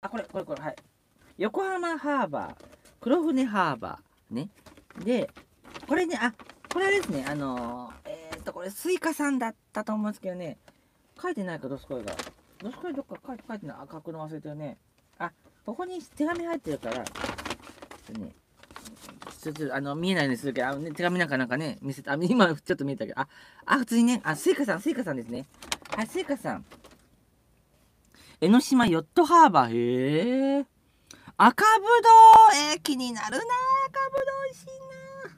あ、これ、これ、これ、はい。横浜ハーバー、黒船ハーバー、ね。で、これね、あ、これあれですね、あのー、えー、っと、これ、スイカさんだったと思うんですけどね、書いてないか、どすこいが。どすこいどっか書いて書いてない。あ、書くの忘れてるね。あ、ここに手紙入ってるから、ちょっとね、ちょっとあの見えないようにするけど、あのね、手紙なんかなんかね、見せた、あ、今ちょっと見えたけど、あ、あ、普通にね、あ、スイカさん、スイカさんですね。はい、スイカさん。江ノ島ヨットハーバー。へえ。赤ぶどう。えー、気になるな。赤ぶどう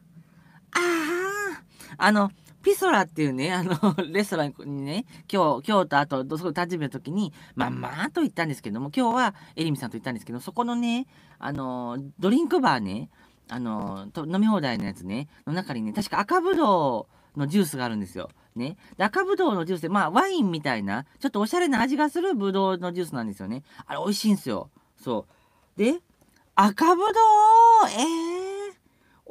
美味しいな。ああ。あの、ピソラっていうね、あの、レストランにね、今日、京都、あと、どそこ立ち見の時に、まあまあと言ったんですけども、今日はえりみさんと言ったんですけど、そこのね、あの、ドリンクバーね、あの、飲み放題のやつね、の中にね、確か赤ぶどうのジュースがあるんですよ。ね。赤ぶどうのジュースで、まあワインみたいな、ちょっとおしゃれな味がするぶどうのジュースなんですよね。あれ美味しいんですよ。そう。で、赤ぶどうええー、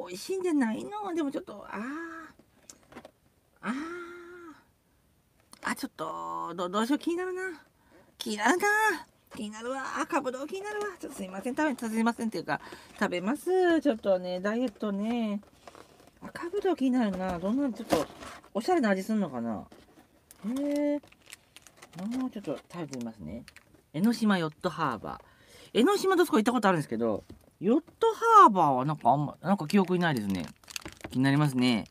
美味しいんじゃないのでもちょっと、あー。あー。あ、ちょっと、どどうしよう、気になるな。気になるな。気になるわ。赤ぶどう気になるわ。ちょっとすいません。食べ、すいませんっていうか、食べます。ちょっとね、ダイエットね。赤ぶどう気になるな。どんな、ちょっと、おしゃれな味すんのかなへえ。もうちょっと食べてみますね。江ノ島ヨットハーバー。江ノ島どこ行ったことあるんですけど、ヨットハーバーはなんかあんま、なんか記憶にないですね。気になりますね。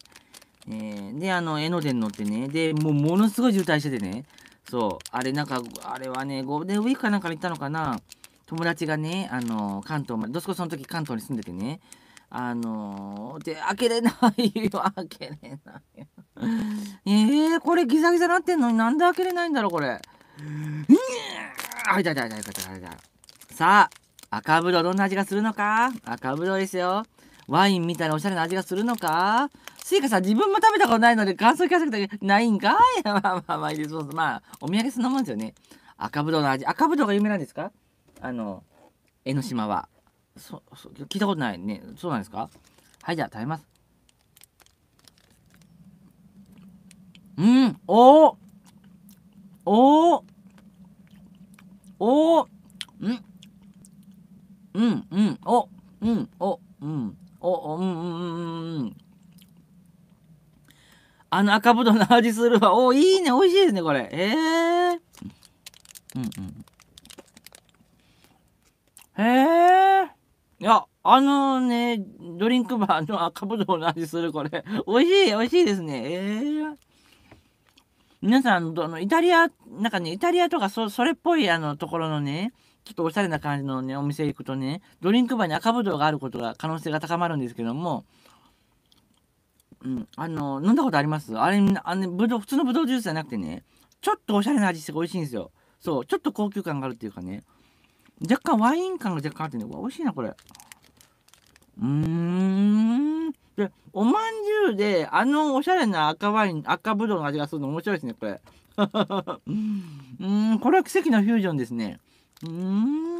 えー、で、あの、江ノ電乗ってね、で、もうものすごい渋滞しててね、そう、あれなんか、あれはね、ゴールデンウィークかなんかに行ったのかな、友達がね、あの、関東まで、どすこその時関東に住んでてね、あのー、で開けれないよ開けれないよえー、これギザギザなってんのになんで開けれないんだろうこれうんあいたいたいたいたさあ赤ぶどうどんな味がするのか赤ぶどうですよワインみたいなおしゃれな味がするのかスイカさん自分も食べたことないので感想聞かせてないんかい まあまあまあいいですまあお土産そんなもんですよね赤ぶどうの味赤ぶどうが有名なんですかあの江ノ島はそそ聞いたことないねそうなんですかはいじゃあ食べますうんおおおおうんうんうんおうんおうんおうんうんうんうんあの赤ぶどうの味するわおいいね美味しいですねこれええー、うんうんへえいや、あのね、ドリンクバーの赤ぶどうの味する、これ。美味しい、美味しいですね。えー、皆さん、あの、イタリア、なんかね、イタリアとかそ、それっぽい、あの、ところのね、ちょっとおしゃれな感じのね、お店行くとね、ドリンクバーに赤ぶどうがあることが、可能性が高まるんですけども、うん、あの、飲んだことありますあれ、あの、ぶどう、普通のぶどうジュースじゃなくてね、ちょっとおしゃれな味して美味しいんですよ。そう、ちょっと高級感があるっていうかね。若干ワイン感が若干あってね、わ、美味しいな、これ。うーん。で、おまんじゅうで、あのおしゃれな赤ワイン、赤ぶどうの味がするの面白いですね、これ。うん、これは奇跡のフュージョンですね。うーん。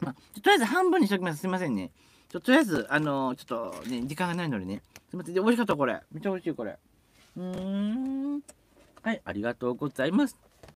まあ、とりあえず半分にしときます。すいませんね。ちょとりあえず、あのー、ちょっとね、時間がないのでね。すいません。で、美味しかった、これ。めっちゃ美味しい、これ。うーん。はい、ありがとうございます。